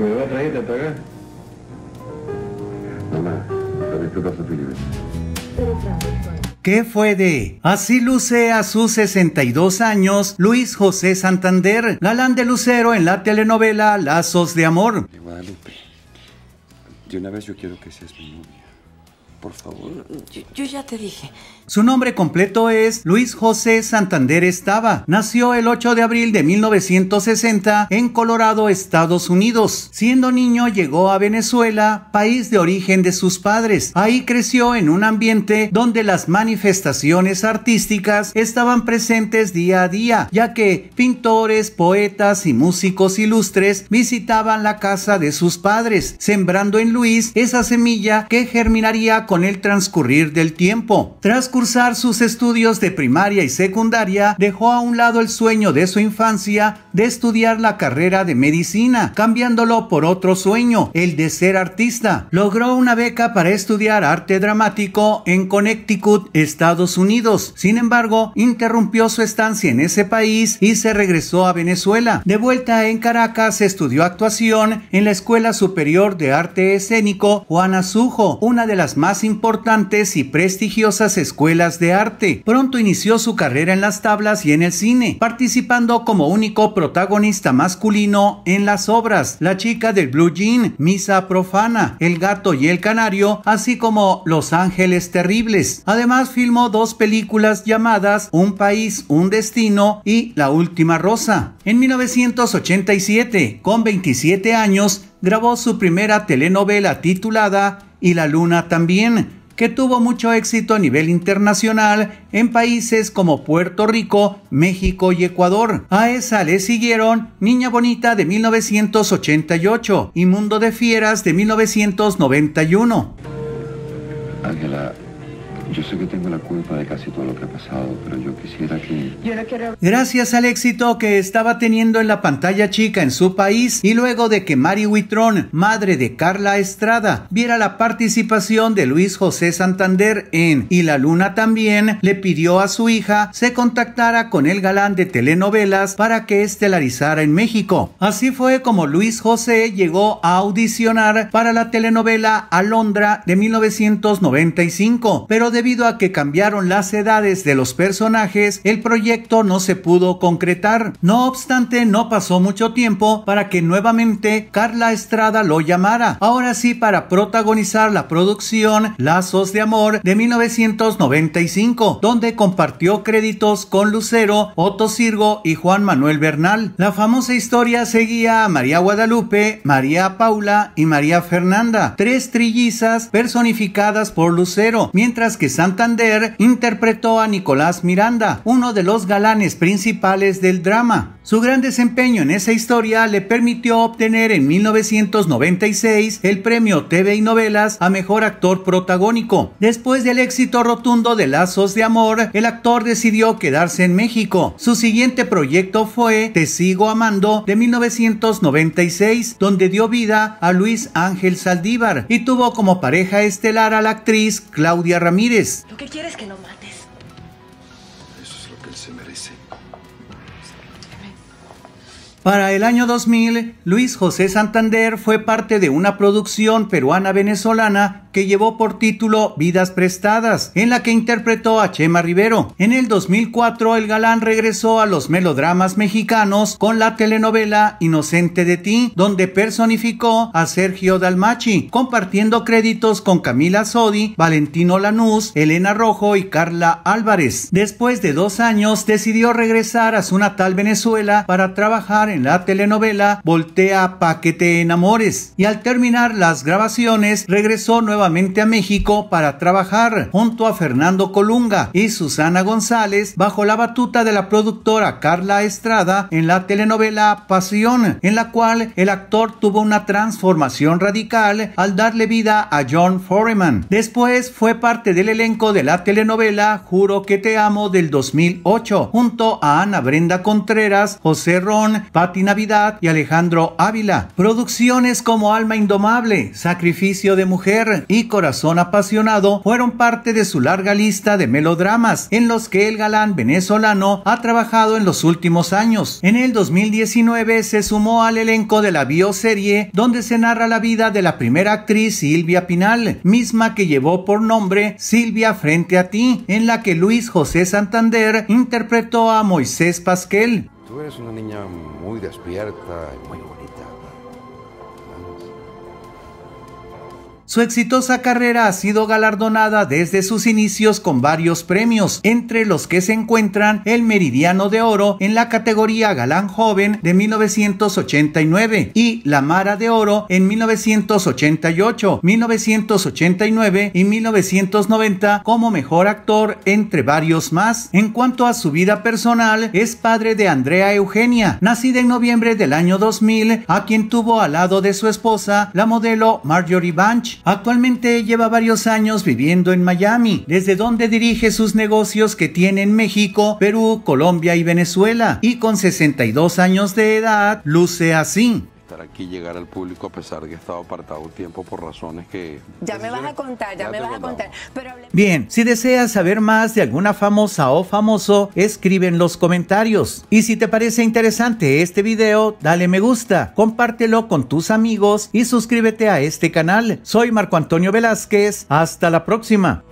me acá? ¿Qué fue de? Así luce a sus 62 años Luis José Santander, galán de Lucero en la telenovela Lazos de Amor. De Guadalupe, de una vez yo quiero que seas mi novia. Por favor. yo ya te dije, su nombre completo es Luis José Santander Estaba. Nació el 8 de abril de 1960 en Colorado, Estados Unidos. Siendo niño llegó a Venezuela, país de origen de sus padres. Ahí creció en un ambiente donde las manifestaciones artísticas estaban presentes día a día, ya que pintores, poetas y músicos ilustres visitaban la casa de sus padres, sembrando en Luis esa semilla que germinaría con el transcurrir del tiempo cursar sus estudios de primaria y secundaria, dejó a un lado el sueño de su infancia de estudiar la carrera de medicina, cambiándolo por otro sueño, el de ser artista. Logró una beca para estudiar arte dramático en Connecticut, Estados Unidos. Sin embargo, interrumpió su estancia en ese país y se regresó a Venezuela. De vuelta en Caracas, estudió actuación en la Escuela Superior de Arte Escénico Juana Sujo, una de las más importantes y prestigiosas escuelas de arte. Pronto inició su carrera en las tablas y en el cine, participando como único protagonista masculino en las obras La chica del blue jean, Misa profana, El gato y el canario, así como Los ángeles terribles. Además filmó dos películas llamadas Un país, un destino y La última rosa. En 1987, con 27 años, grabó su primera telenovela titulada Y la luna también que tuvo mucho éxito a nivel internacional en países como Puerto Rico, México y Ecuador. A esa le siguieron Niña Bonita de 1988 y Mundo de Fieras de 1991. Ángela, yo sé que tengo la culpa de casi todo lo que ha pasado, pero yo quisiera que... Gracias al éxito que estaba teniendo en la pantalla chica en su país y luego de que Mari Huitrón, madre de Carla Estrada, viera la participación de Luis José Santander en Y la Luna también, le pidió a su hija se contactara con el galán de telenovelas para que estelarizara en México. Así fue como Luis José llegó a audicionar para la telenovela Alondra de 1995, pero de debido a que cambiaron las edades de los personajes, el proyecto no se pudo concretar. No obstante, no pasó mucho tiempo para que nuevamente Carla Estrada lo llamara, ahora sí para protagonizar la producción Lazos de Amor de 1995, donde compartió créditos con Lucero, Otto Sirgo y Juan Manuel Bernal. La famosa historia seguía a María Guadalupe, María Paula y María Fernanda, tres trillizas personificadas por Lucero, mientras que Santander interpretó a Nicolás Miranda, uno de los galanes principales del drama. Su gran desempeño en esa historia le permitió obtener en 1996 el premio TV y Novelas a Mejor Actor Protagónico. Después del éxito rotundo de Lazos de Amor, el actor decidió quedarse en México. Su siguiente proyecto fue Te Sigo Amando de 1996, donde dio vida a Luis Ángel Saldívar y tuvo como pareja estelar a la actriz Claudia Ramírez. Lo que quieres es que lo mates. Eso es lo que él se merece. Para el año 2000, Luis José Santander fue parte de una producción peruana-venezolana que llevó por título Vidas Prestadas, en la que interpretó a Chema Rivero. En el 2004, el galán regresó a los melodramas mexicanos con la telenovela Inocente de ti, donde personificó a Sergio Dalmachi, compartiendo créditos con Camila Sodi, Valentino Lanús, Elena Rojo y Carla Álvarez. Después de dos años, decidió regresar a su natal Venezuela para trabajar en la telenovela Voltea Paquete que te enamores. Y al terminar las grabaciones, regresó nuevamente a México para trabajar junto a Fernando Colunga y Susana González bajo la batuta de la productora Carla Estrada en la telenovela Pasión, en la cual el actor tuvo una transformación radical al darle vida a John Foreman. Después fue parte del elenco de la telenovela Juro que te amo del 2008 junto a Ana Brenda Contreras, José Ron, Patti Navidad y Alejandro Ávila. Producciones como Alma Indomable, Sacrificio de Mujer, y Corazón Apasionado fueron parte de su larga lista de melodramas en los que el galán venezolano ha trabajado en los últimos años. En el 2019 se sumó al elenco de la bioserie donde se narra la vida de la primera actriz Silvia Pinal, misma que llevó por nombre Silvia Frente a ti, en la que Luis José Santander interpretó a Moisés Pasquel. Tú eres una niña muy despierta y muy bonita. Su exitosa carrera ha sido galardonada desde sus inicios con varios premios, entre los que se encuentran el Meridiano de Oro en la categoría Galán Joven de 1989 y la Mara de Oro en 1988, 1989 y 1990 como mejor actor entre varios más. En cuanto a su vida personal, es padre de Andrea Eugenia, nacida en noviembre del año 2000, a quien tuvo al lado de su esposa la modelo Marjorie Bunch. Actualmente lleva varios años viviendo en Miami, desde donde dirige sus negocios que tiene en México, Perú, Colombia y Venezuela, y con 62 años de edad luce así aquí, llegar al público a pesar de que he estado apartado un tiempo por razones que... Ya me vas a contar, ya, me vas a contar. Bien, si deseas saber más de alguna famosa o famoso, escribe en los comentarios. Y si te parece interesante este video, dale me gusta, compártelo con tus amigos y suscríbete a este canal. Soy Marco Antonio Velázquez, hasta la próxima.